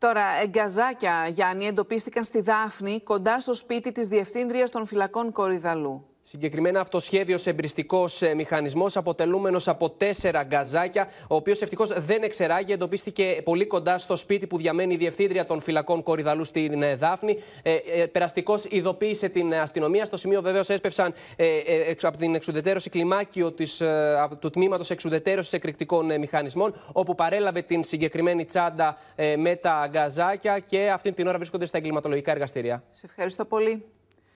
Τώρα, εγκαζάκια, Γιάννη, εντοπίστηκαν στη Δάφνη, κοντά στο σπίτι της Διευθύντριας των Φυλακών Κορυδαλού. Συγκεκριμένα σχέδιο εμπριστικός ε, μηχανισμός, αποτελούμενος από τέσσερα γκαζάκια, ο οποίος ευτυχώς δεν εξεράγει. Εντοπίστηκε πολύ κοντά στο σπίτι που διαμένει η διευθύντρια των φυλακών Κορυδαλού στην ε, Δάφνη. Ε, ε Περαστικώ ειδοποίησε την αστυνομία. Στο σημείο βεβαίως έσπευσαν ε, ε, από την εξουδετέρωση κλιμάκιο της, του τμήματος εξουδετέρωση εκρηκτικών μηχανισμών, όπου παρέλαβε την συγκεκριμένη τσάντα με τα γκαζάκια και αυτή την ώρα βρίσκονται στα εγκληματολογικά εργαστήρια. Σε ευχαριστώ πολύ.